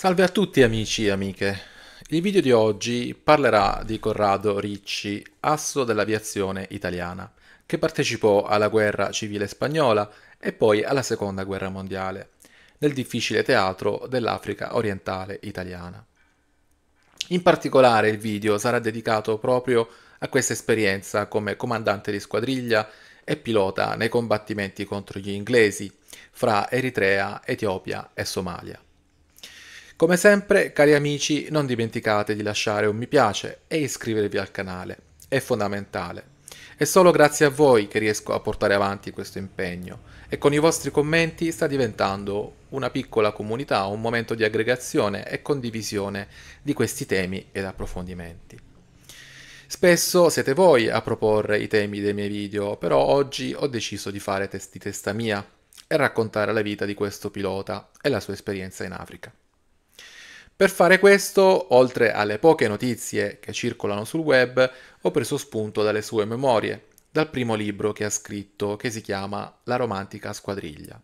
Salve a tutti amici e amiche. Il video di oggi parlerà di Corrado Ricci, asso dell'aviazione italiana, che partecipò alla guerra civile spagnola e poi alla seconda guerra mondiale, nel difficile teatro dell'Africa orientale italiana. In particolare il video sarà dedicato proprio a questa esperienza come comandante di squadriglia e pilota nei combattimenti contro gli inglesi fra Eritrea, Etiopia e Somalia. Come sempre, cari amici, non dimenticate di lasciare un mi piace e iscrivervi al canale, è fondamentale. È solo grazie a voi che riesco a portare avanti questo impegno e con i vostri commenti sta diventando una piccola comunità, un momento di aggregazione e condivisione di questi temi ed approfondimenti. Spesso siete voi a proporre i temi dei miei video, però oggi ho deciso di fare testi testa mia e raccontare la vita di questo pilota e la sua esperienza in Africa. Per fare questo, oltre alle poche notizie che circolano sul web, ho preso spunto dalle sue memorie, dal primo libro che ha scritto che si chiama La romantica squadriglia.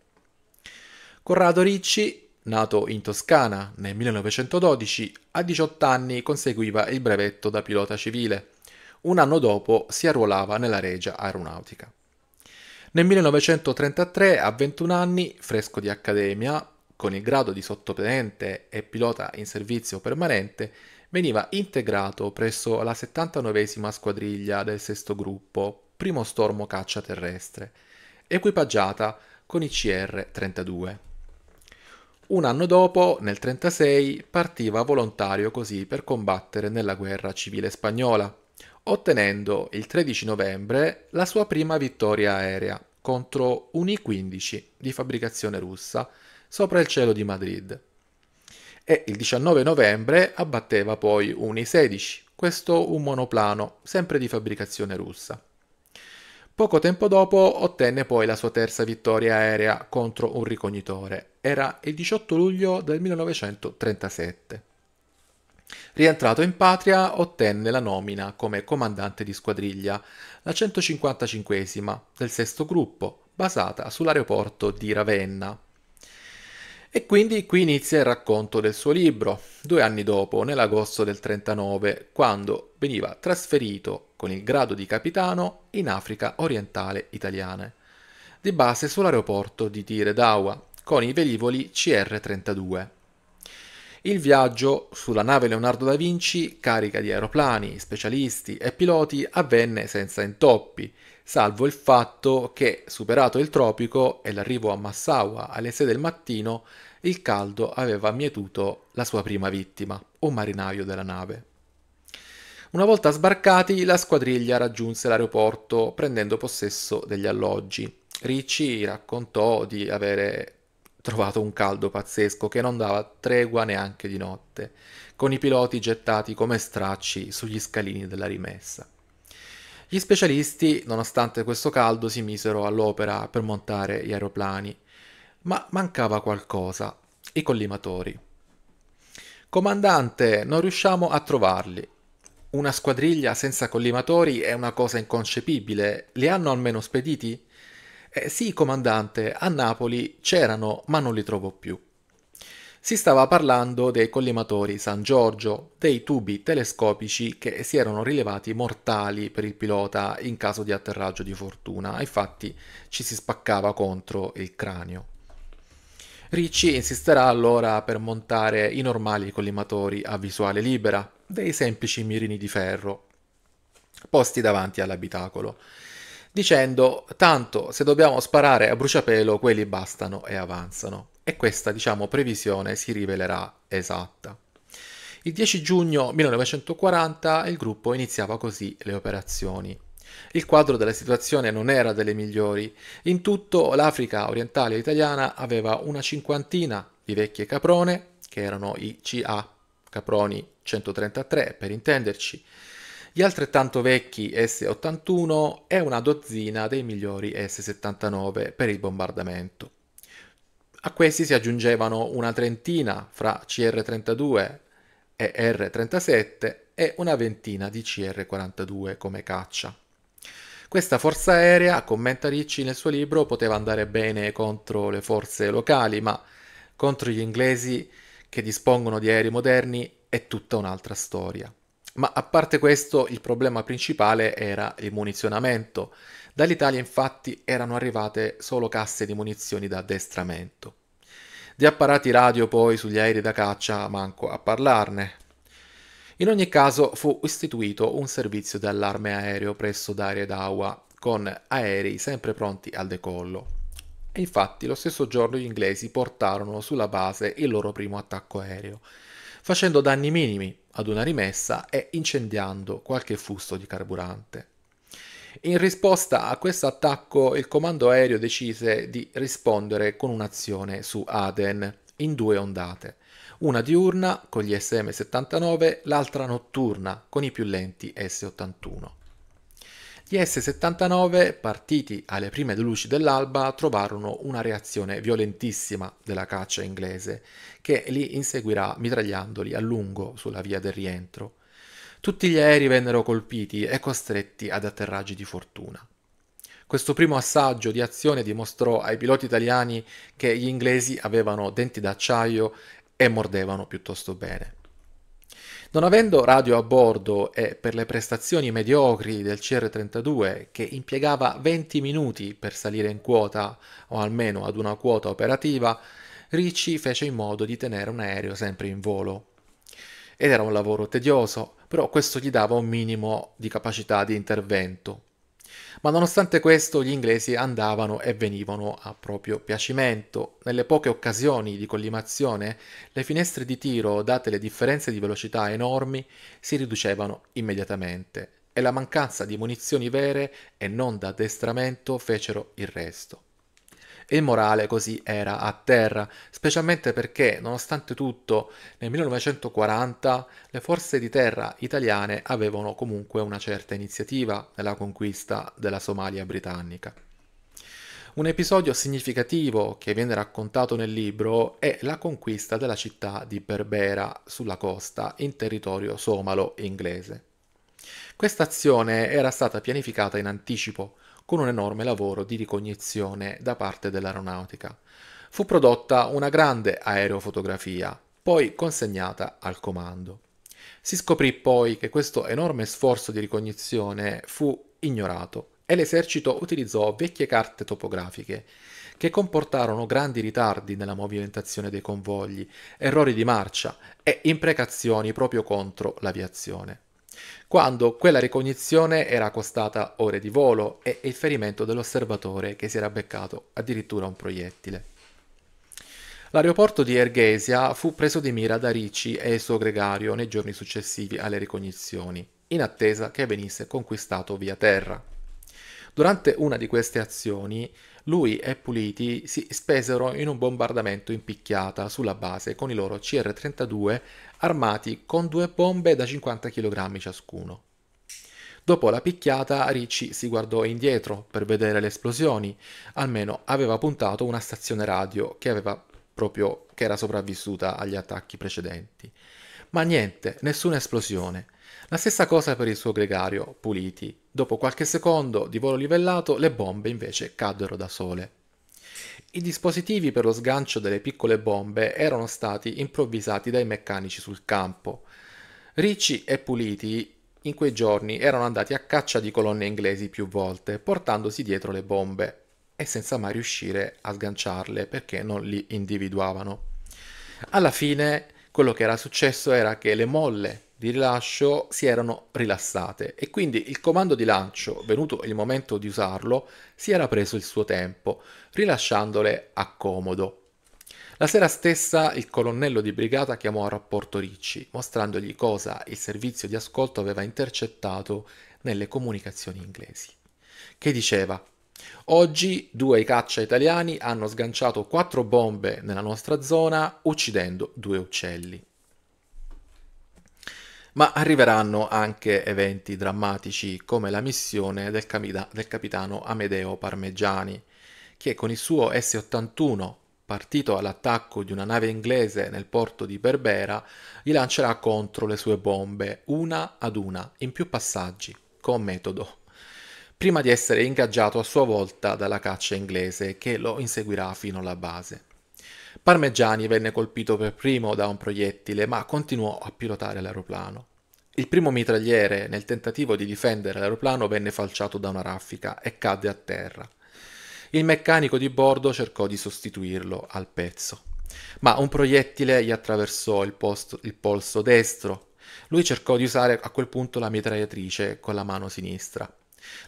Corrado Ricci, nato in Toscana nel 1912, a 18 anni conseguiva il brevetto da pilota civile. Un anno dopo si arruolava nella Regia Aeronautica. Nel 1933, a 21 anni, fresco di accademia, con il grado di sottotenente e pilota in servizio permanente, veniva integrato presso la 79esima squadriglia del sesto gruppo, primo stormo caccia terrestre, equipaggiata con i CR-32. Un anno dopo, nel 1936, partiva volontario così per combattere nella guerra civile spagnola, ottenendo il 13 novembre la sua prima vittoria aerea contro un I-15 di fabbricazione russa, sopra il cielo di Madrid. E il 19 novembre abbatteva poi un I-16, questo un monoplano, sempre di fabbricazione russa. Poco tempo dopo ottenne poi la sua terza vittoria aerea contro un ricognitore. Era il 18 luglio del 1937. Rientrato in patria ottenne la nomina come comandante di squadriglia, la 155 del sesto gruppo, basata sull'aeroporto di Ravenna. E quindi qui inizia il racconto del suo libro, due anni dopo, nell'agosto del 39, quando veniva trasferito con il grado di capitano in Africa orientale italiana, di base sull'aeroporto di Tiredawa, con i velivoli CR-32. Il viaggio sulla nave Leonardo da Vinci, carica di aeroplani, specialisti e piloti, avvenne senza intoppi, salvo il fatto che, superato il tropico e l'arrivo a Massawa alle 6 del mattino, il caldo aveva mietuto la sua prima vittima, un marinaio della nave. Una volta sbarcati, la squadriglia raggiunse l'aeroporto prendendo possesso degli alloggi. Ricci raccontò di avere trovato un caldo pazzesco che non dava tregua neanche di notte, con i piloti gettati come stracci sugli scalini della rimessa. Gli specialisti, nonostante questo caldo, si misero all'opera per montare gli aeroplani ma mancava qualcosa, i collimatori. Comandante, non riusciamo a trovarli. Una squadriglia senza collimatori è una cosa inconcepibile. Li hanno almeno spediti? Eh, sì, comandante, a Napoli c'erano, ma non li trovo più. Si stava parlando dei collimatori San Giorgio, dei tubi telescopici che si erano rilevati mortali per il pilota in caso di atterraggio di fortuna, infatti ci si spaccava contro il cranio. Ricci insisterà allora per montare i normali collimatori a visuale libera, dei semplici mirini di ferro, posti davanti all'abitacolo, dicendo tanto se dobbiamo sparare a bruciapelo quelli bastano e avanzano. E questa, diciamo, previsione si rivelerà esatta. Il 10 giugno 1940 il gruppo iniziava così le operazioni il quadro della situazione non era delle migliori. In tutto l'Africa orientale italiana aveva una cinquantina di vecchie caprone, che erano i CA, caproni 133 per intenderci, gli altrettanto vecchi S81 e una dozzina dei migliori S79 per il bombardamento. A questi si aggiungevano una trentina fra CR32 e R37 e una ventina di CR42 come caccia. Questa forza aerea, commenta Ricci nel suo libro, poteva andare bene contro le forze locali, ma contro gli inglesi che dispongono di aerei moderni è tutta un'altra storia. Ma a parte questo, il problema principale era il munizionamento. Dall'Italia infatti erano arrivate solo casse di munizioni da addestramento. Di apparati radio poi sugli aerei da caccia manco a parlarne, in ogni caso fu istituito un servizio di allarme aereo presso Daredawa, con aerei sempre pronti al decollo. E infatti lo stesso giorno gli inglesi portarono sulla base il loro primo attacco aereo, facendo danni minimi ad una rimessa e incendiando qualche fusto di carburante. In risposta a questo attacco il comando aereo decise di rispondere con un'azione su Aden in due ondate una diurna con gli SM79, l'altra notturna con i più lenti S81. Gli S79, partiti alle prime luci dell'alba, trovarono una reazione violentissima della caccia inglese, che li inseguirà mitragliandoli a lungo sulla via del rientro. Tutti gli aerei vennero colpiti e costretti ad atterraggi di fortuna. Questo primo assaggio di azione dimostrò ai piloti italiani che gli inglesi avevano denti d'acciaio e mordevano piuttosto bene. Non avendo radio a bordo e per le prestazioni mediocri del CR32 che impiegava 20 minuti per salire in quota o almeno ad una quota operativa, Ricci fece in modo di tenere un aereo sempre in volo. Ed era un lavoro tedioso, però questo gli dava un minimo di capacità di intervento. Ma nonostante questo gli inglesi andavano e venivano a proprio piacimento. Nelle poche occasioni di collimazione, le finestre di tiro, date le differenze di velocità enormi, si riducevano immediatamente e la mancanza di munizioni vere e non d'addestramento fecero il resto e il morale così era a terra, specialmente perché, nonostante tutto, nel 1940 le forze di terra italiane avevano comunque una certa iniziativa nella conquista della Somalia britannica. Un episodio significativo che viene raccontato nel libro è la conquista della città di Berbera sulla costa in territorio somalo inglese. Questa azione era stata pianificata in anticipo, con un enorme lavoro di ricognizione da parte dell'aeronautica. Fu prodotta una grande aerofotografia, poi consegnata al comando. Si scoprì poi che questo enorme sforzo di ricognizione fu ignorato e l'esercito utilizzò vecchie carte topografiche che comportarono grandi ritardi nella movimentazione dei convogli, errori di marcia e imprecazioni proprio contro l'aviazione quando quella ricognizione era costata ore di volo e il ferimento dell'osservatore che si era beccato addirittura un proiettile. L'aeroporto di Ergesia fu preso di mira da Ricci e il suo gregario nei giorni successivi alle ricognizioni, in attesa che venisse conquistato via terra. Durante una di queste azioni, lui e Puliti si spesero in un bombardamento in picchiata sulla base con i loro CR-32 armati con due bombe da 50 kg ciascuno. Dopo la picchiata Ricci si guardò indietro per vedere le esplosioni, almeno aveva puntato una stazione radio che, proprio, che era sopravvissuta agli attacchi precedenti. Ma niente, nessuna esplosione. La stessa cosa per il suo gregario, Puliti. Dopo qualche secondo di volo livellato le bombe invece caddero da sole. I dispositivi per lo sgancio delle piccole bombe erano stati improvvisati dai meccanici sul campo. Ricci e Puliti in quei giorni erano andati a caccia di colonne inglesi più volte, portandosi dietro le bombe e senza mai riuscire a sganciarle perché non li individuavano. Alla fine quello che era successo era che le molle di rilascio si erano rilassate e quindi il comando di lancio, venuto il momento di usarlo, si era preso il suo tempo, rilasciandole a comodo. La sera stessa il colonnello di brigata chiamò a rapporto Ricci, mostrandogli cosa il servizio di ascolto aveva intercettato nelle comunicazioni inglesi, che diceva Oggi due caccia italiani hanno sganciato quattro bombe nella nostra zona uccidendo due uccelli ma arriveranno anche eventi drammatici come la missione del, camida- del capitano Amedeo Parmegiani, che con il suo S-81 partito all'attacco di una nave inglese nel porto di Berbera, gli lancerà contro le sue bombe, una ad una, in più passaggi, con metodo, prima di essere ingaggiato a sua volta dalla caccia inglese che lo inseguirà fino alla base. Parmegiani venne colpito per primo da un proiettile, ma continuò a pilotare l'aeroplano. Il primo mitragliere, nel tentativo di difendere l'aeroplano, venne falciato da una raffica e cadde a terra. Il meccanico di bordo cercò di sostituirlo al pezzo, ma un proiettile gli attraversò il, posto, il polso destro. Lui cercò di usare a quel punto la mitragliatrice con la mano sinistra.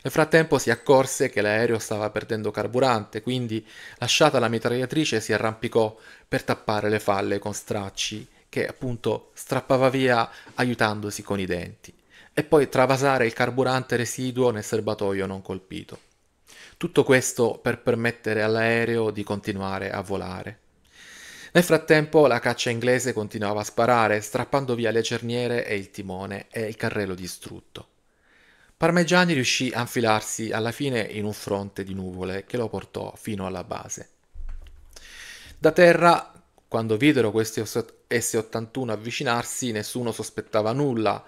Nel frattempo si accorse che l'aereo stava perdendo carburante, quindi, lasciata la mitragliatrice, si arrampicò per tappare le falle con stracci che appunto strappava via aiutandosi con i denti, e poi travasare il carburante residuo nel serbatoio non colpito. Tutto questo per permettere all'aereo di continuare a volare. Nel frattempo la caccia inglese continuava a sparare, strappando via le cerniere e il timone e il carrello distrutto. Parmigiani riuscì a infilarsi alla fine in un fronte di nuvole che lo portò fino alla base. Da terra, quando videro questi S-81 avvicinarsi, nessuno sospettava nulla.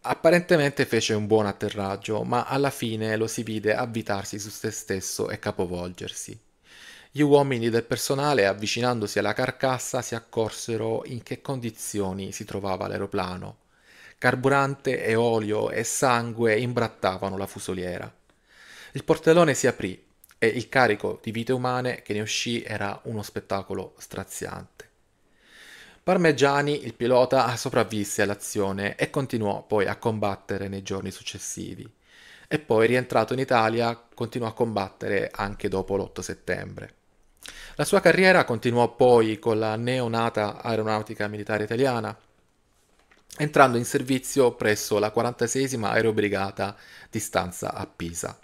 Apparentemente fece un buon atterraggio, ma alla fine lo si vide avvitarsi su se stesso e capovolgersi. Gli uomini del personale, avvicinandosi alla carcassa, si accorsero in che condizioni si trovava l'aeroplano. Carburante e olio e sangue imbrattavano la fusoliera. Il portellone si aprì e il carico di vite umane che ne uscì era uno spettacolo straziante. Parmegiani, il pilota, sopravvisse all'azione e continuò poi a combattere nei giorni successivi. E poi, rientrato in Italia, continuò a combattere anche dopo l'8 settembre. La sua carriera continuò poi con la neonata aeronautica militare italiana, entrando in servizio presso la 46 Aerobrigata di stanza a Pisa,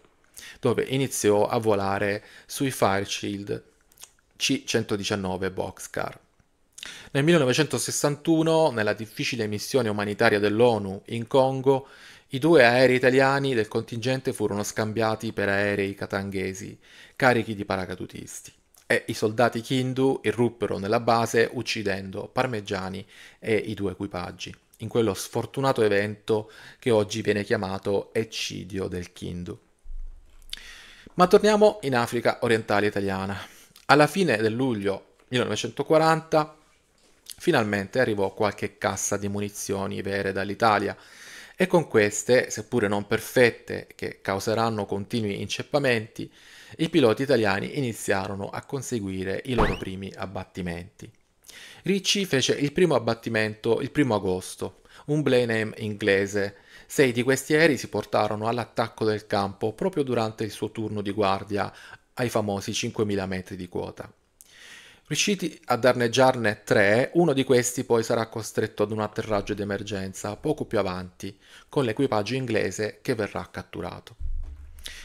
dove iniziò a volare sui Fairchild C-119 Boxcar. Nel 1961, nella difficile missione umanitaria dell'ONU in Congo, i due aerei italiani del contingente furono scambiati per aerei catanghesi, carichi di paracadutisti, e i soldati Kindu irruppero nella base uccidendo parmigiani e i due equipaggi in quello sfortunato evento che oggi viene chiamato eccidio del Kindu. Ma torniamo in Africa orientale italiana. Alla fine del luglio 1940 finalmente arrivò qualche cassa di munizioni vere dall'Italia e con queste, seppure non perfette, che causeranno continui inceppamenti, i piloti italiani iniziarono a conseguire i loro primi abbattimenti. Ricci fece il primo abbattimento il primo agosto, un Blenheim inglese. Sei di questi aerei si portarono all'attacco del campo proprio durante il suo turno di guardia ai famosi 5.000 metri di quota. Riusciti a danneggiarne tre, uno di questi poi sarà costretto ad un atterraggio d'emergenza poco più avanti, con l'equipaggio inglese che verrà catturato.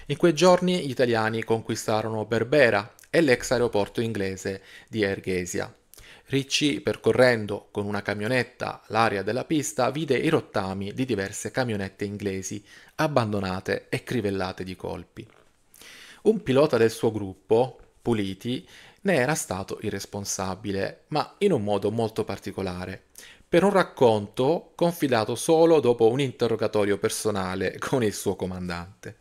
In quei giorni gli italiani conquistarono Berbera e l'ex aeroporto inglese di Ergesia. Ricci, percorrendo con una camionetta l'area della pista, vide i rottami di diverse camionette inglesi abbandonate e crivellate di colpi. Un pilota del suo gruppo, Puliti, ne era stato il responsabile, ma in un modo molto particolare, per un racconto confidato solo dopo un interrogatorio personale con il suo comandante.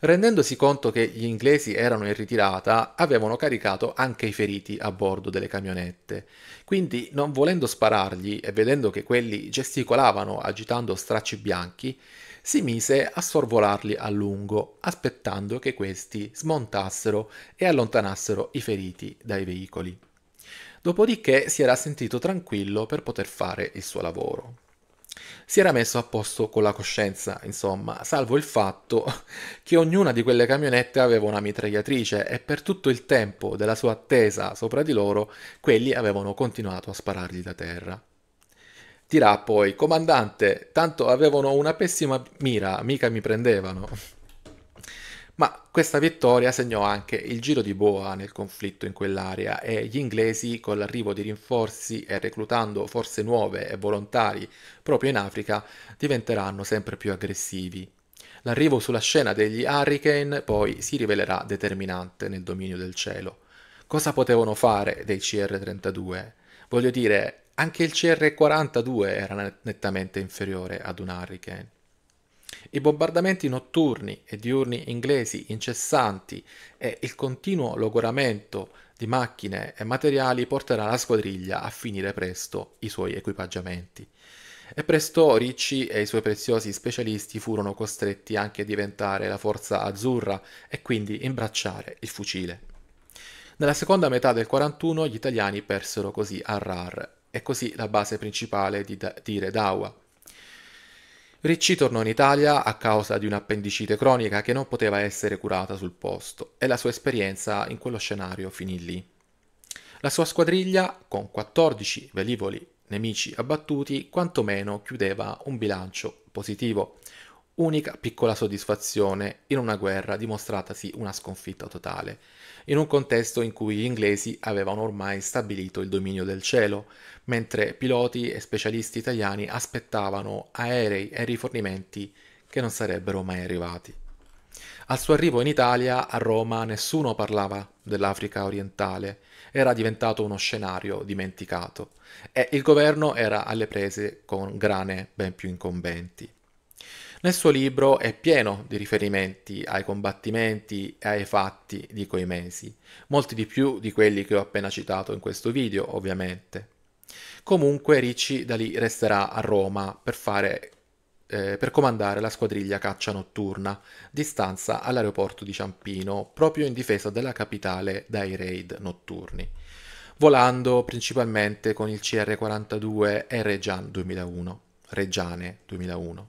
Rendendosi conto che gli inglesi erano in ritirata, avevano caricato anche i feriti a bordo delle camionette. Quindi, non volendo sparargli e vedendo che quelli gesticolavano agitando stracci bianchi, si mise a sorvolarli a lungo, aspettando che questi smontassero e allontanassero i feriti dai veicoli. Dopodiché si era sentito tranquillo per poter fare il suo lavoro si era messo a posto con la coscienza, insomma, salvo il fatto che ognuna di quelle camionette aveva una mitragliatrice e per tutto il tempo della sua attesa sopra di loro, quelli avevano continuato a sparargli da terra. Dirà poi, comandante, tanto avevano una pessima mira, mica mi prendevano. Ma questa vittoria segnò anche il giro di boa nel conflitto in quell'area e gli inglesi, con l'arrivo di rinforzi e reclutando forze nuove e volontari proprio in Africa, diventeranno sempre più aggressivi. L'arrivo sulla scena degli Hurricane poi si rivelerà determinante nel dominio del cielo. Cosa potevano fare dei CR-32? Voglio dire, anche il CR-42 era nettamente inferiore ad un Hurricane. I bombardamenti notturni e diurni inglesi incessanti e il continuo logoramento di macchine e materiali porterà la squadriglia a finire presto i suoi equipaggiamenti. E presto Ricci e i suoi preziosi specialisti furono costretti anche a diventare la forza azzurra e quindi imbracciare il fucile. Nella seconda metà del 41 gli italiani persero così Harrar e così la base principale di, da- di Redawa. Ricci tornò in Italia a causa di un'appendicite cronica che non poteva essere curata sul posto e la sua esperienza in quello scenario finì lì. La sua squadriglia, con 14 velivoli nemici abbattuti, quantomeno chiudeva un bilancio positivo, unica piccola soddisfazione in una guerra dimostratasi una sconfitta totale, in un contesto in cui gli inglesi avevano ormai stabilito il dominio del cielo, mentre piloti e specialisti italiani aspettavano aerei e rifornimenti che non sarebbero mai arrivati. Al suo arrivo in Italia, a Roma, nessuno parlava dell'Africa orientale, era diventato uno scenario dimenticato e il governo era alle prese con grane ben più incombenti. Nel suo libro è pieno di riferimenti ai combattimenti e ai fatti di quei mesi, molti di più di quelli che ho appena citato in questo video, ovviamente. Comunque Ricci da lì resterà a Roma per, fare, eh, per comandare la squadriglia caccia notturna, di stanza all'aeroporto di Ciampino, proprio in difesa della capitale dai raid notturni, volando principalmente con il CR-42 e Regian 2001, Reggiane 2001.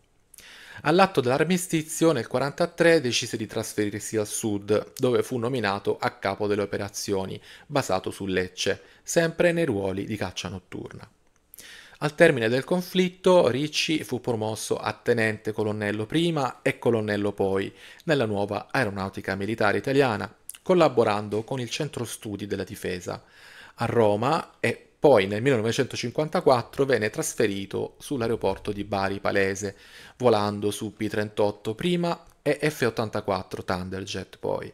All'atto dell'armistizio nel 1943 decise di trasferirsi al sud, dove fu nominato a capo delle operazioni, basato su Lecce, sempre nei ruoli di caccia notturna. Al termine del conflitto Ricci fu promosso a tenente colonnello prima e colonnello poi nella nuova aeronautica militare italiana, collaborando con il centro studi della difesa. A Roma e poi nel 1954 venne trasferito sull'aeroporto di Bari Palese, volando su P-38 prima e F-84 Thunderjet poi.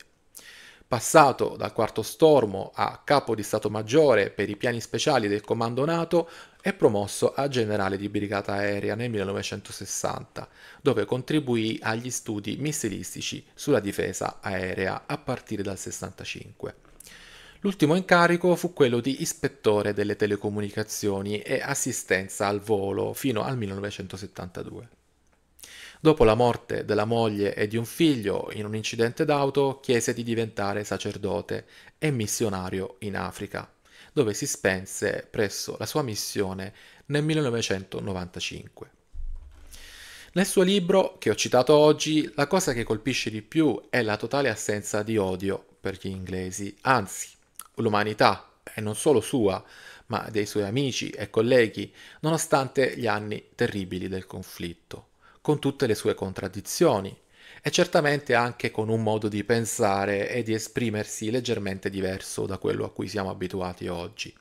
Passato dal quarto stormo a capo di Stato Maggiore per i piani speciali del Comando NATO, è promosso a generale di brigata aerea nel 1960, dove contribuì agli studi missilistici sulla difesa aerea a partire dal 65. L'ultimo incarico fu quello di ispettore delle telecomunicazioni e assistenza al volo fino al 1972. Dopo la morte della moglie e di un figlio in un incidente d'auto, chiese di diventare sacerdote e missionario in Africa, dove si spense presso la sua missione nel 1995. Nel suo libro, che ho citato oggi, la cosa che colpisce di più è la totale assenza di odio per gli inglesi, anzi l'umanità, è non solo sua, ma dei suoi amici e colleghi, nonostante gli anni terribili del conflitto, con tutte le sue contraddizioni, e certamente anche con un modo di pensare e di esprimersi leggermente diverso da quello a cui siamo abituati oggi.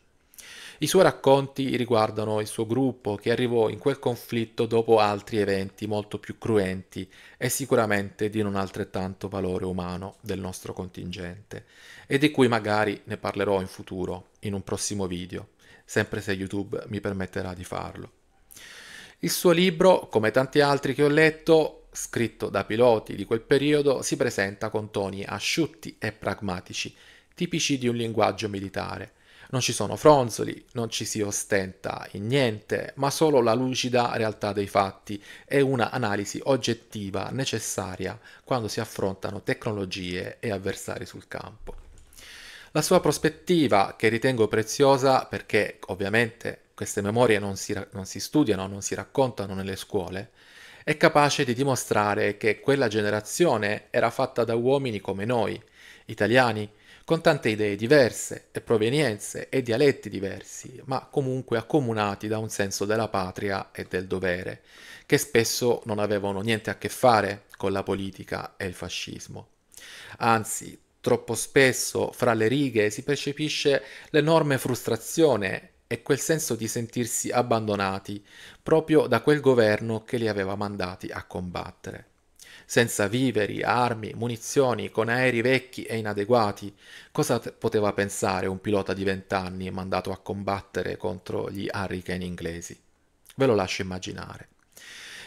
I suoi racconti riguardano il suo gruppo che arrivò in quel conflitto dopo altri eventi molto più cruenti e sicuramente di non altrettanto valore umano del nostro contingente e di cui magari ne parlerò in futuro, in un prossimo video, sempre se YouTube mi permetterà di farlo. Il suo libro, come tanti altri che ho letto, scritto da piloti di quel periodo, si presenta con toni asciutti e pragmatici, tipici di un linguaggio militare non ci sono fronzoli, non ci si ostenta in niente, ma solo la lucida realtà dei fatti e una analisi oggettiva necessaria quando si affrontano tecnologie e avversari sul campo. La sua prospettiva, che ritengo preziosa perché ovviamente queste memorie non si, non si studiano, non si raccontano nelle scuole, è capace di dimostrare che quella generazione era fatta da uomini come noi, italiani, con tante idee diverse e provenienze e dialetti diversi, ma comunque accomunati da un senso della patria e del dovere, che spesso non avevano niente a che fare con la politica e il fascismo. Anzi, troppo spesso fra le righe si percepisce l'enorme frustrazione e quel senso di sentirsi abbandonati proprio da quel governo che li aveva mandati a combattere senza viveri, armi, munizioni, con aerei vecchi e inadeguati. Cosa t- poteva pensare un pilota di vent'anni mandato a combattere contro gli Hurricane inglesi? Ve lo lascio immaginare.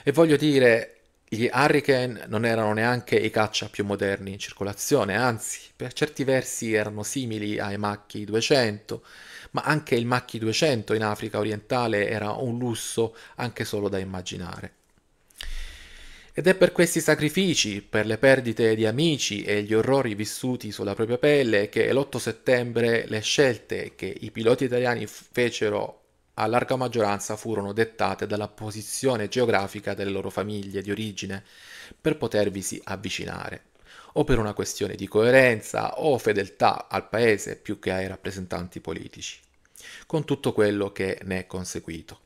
E voglio dire, gli Hurricane non erano neanche i caccia più moderni in circolazione, anzi, per certi versi erano simili ai Macchi 200, ma anche il Macchi 200 in Africa orientale era un lusso anche solo da immaginare. Ed è per questi sacrifici, per le perdite di amici e gli orrori vissuti sulla propria pelle che l'8 settembre le scelte che i piloti italiani fecero a larga maggioranza furono dettate dalla posizione geografica delle loro famiglie di origine per potervisi avvicinare, o per una questione di coerenza o fedeltà al paese più che ai rappresentanti politici, con tutto quello che ne è conseguito.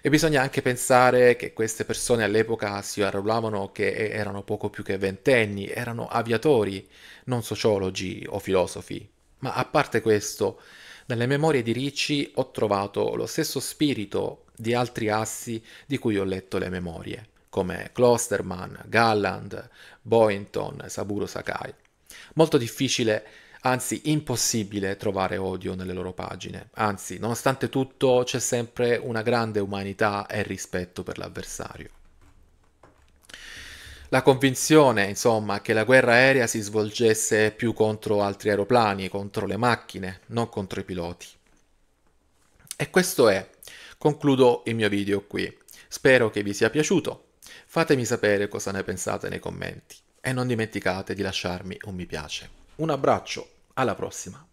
E bisogna anche pensare che queste persone all'epoca si arruolavano che erano poco più che ventenni, erano aviatori, non sociologi o filosofi. Ma a parte questo, nelle memorie di Ricci ho trovato lo stesso spirito di altri assi di cui ho letto le memorie, come Klosterman, Galland, Boynton, Saburo Sakai. Molto difficile anzi impossibile trovare odio nelle loro pagine. Anzi, nonostante tutto c'è sempre una grande umanità e rispetto per l'avversario. La convinzione, insomma, che la guerra aerea si svolgesse più contro altri aeroplani, contro le macchine, non contro i piloti. E questo è. Concludo il mio video qui. Spero che vi sia piaciuto. Fatemi sapere cosa ne pensate nei commenti e non dimenticate di lasciarmi un mi piace un abbraccio, alla prossima.